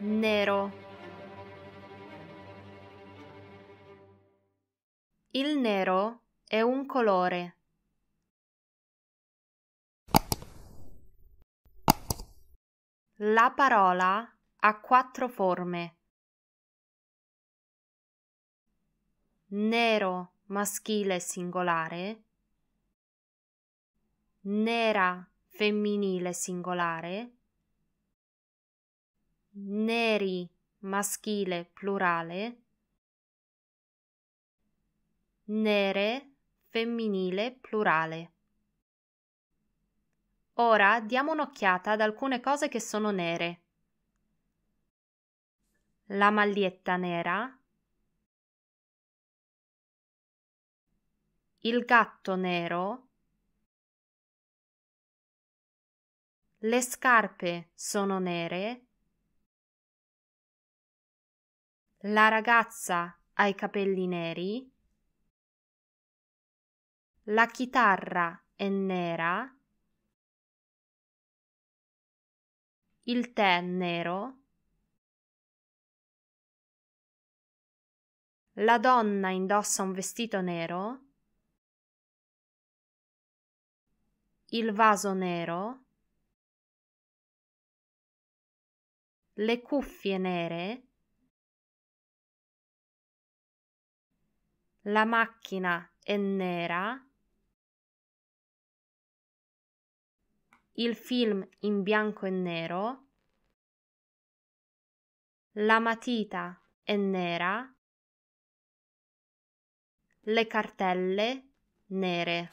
Nero. Il nero è un colore. La parola ha quattro forme. Nero maschile singolare, nera femminile singolare, neri maschile plurale, nere femminile plurale. Ora diamo un'occhiata ad alcune cose che sono nere. La maglietta nera, il gatto nero, le scarpe sono nere, La ragazza ha i capelli neri. La chitarra è nera. Il tè è nero. La donna indossa un vestito nero. Il vaso nero. Le cuffie nere. La macchina è nera. Il film in bianco e nero. La matita è nera. Le cartelle nere.